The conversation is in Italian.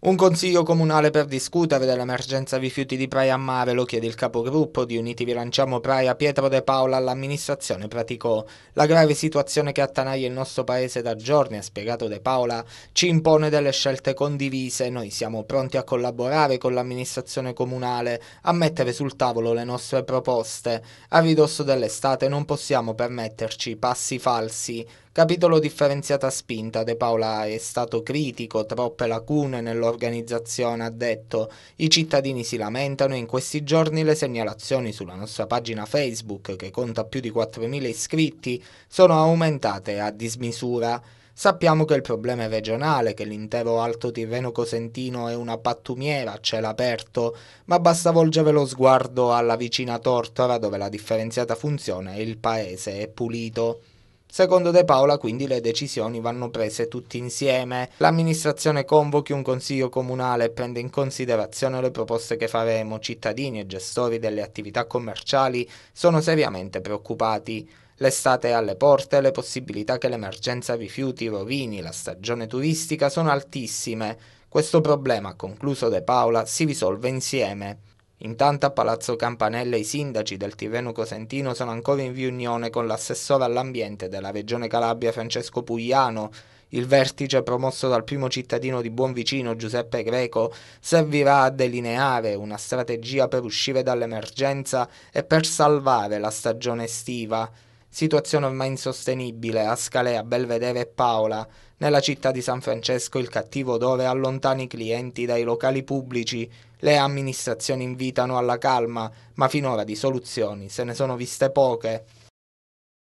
Un consiglio comunale per discutere dell'emergenza rifiuti di Praia a Mare lo chiede il capogruppo di Uniti Vi Lanciamo Praia Pietro De Paola all'amministrazione Praticò. La grave situazione che attanaglia il nostro paese da giorni, ha spiegato De Paola, ci impone delle scelte condivise. Noi siamo pronti a collaborare con l'amministrazione comunale, a mettere sul tavolo le nostre proposte. A ridosso dell'estate non possiamo permetterci passi falsi. Capitolo differenziata spinta, De Paola è stato critico, troppe lacune nell'organizzazione, ha detto. I cittadini si lamentano e in questi giorni le segnalazioni sulla nostra pagina Facebook, che conta più di 4.000 iscritti, sono aumentate a dismisura. Sappiamo che il problema è regionale, che l'intero Alto Tirreno Cosentino è una pattumiera a cielo aperto, ma basta volgere lo sguardo alla vicina Tortora dove la differenziata funziona e il paese è pulito. Secondo De Paola quindi le decisioni vanno prese tutti insieme. L'amministrazione convochi un consiglio comunale e prende in considerazione le proposte che faremo. Cittadini e gestori delle attività commerciali sono seriamente preoccupati. L'estate è alle porte, le possibilità che l'emergenza rifiuti rovini la stagione turistica sono altissime. Questo problema, concluso De Paola, si risolve insieme. Intanto a Palazzo Campanella i sindaci del Tiveno Cosentino sono ancora in riunione con l'assessore all'ambiente della Regione Calabria Francesco Pugliano. Il vertice promosso dal primo cittadino di Buonvicino Giuseppe Greco servirà a delineare una strategia per uscire dall'emergenza e per salvare la stagione estiva situazione ormai insostenibile, a Scalea, Belvedere e Paola. Nella città di San Francesco il cattivo odore allontana i clienti dai locali pubblici, le amministrazioni invitano alla calma, ma finora di soluzioni se ne sono viste poche.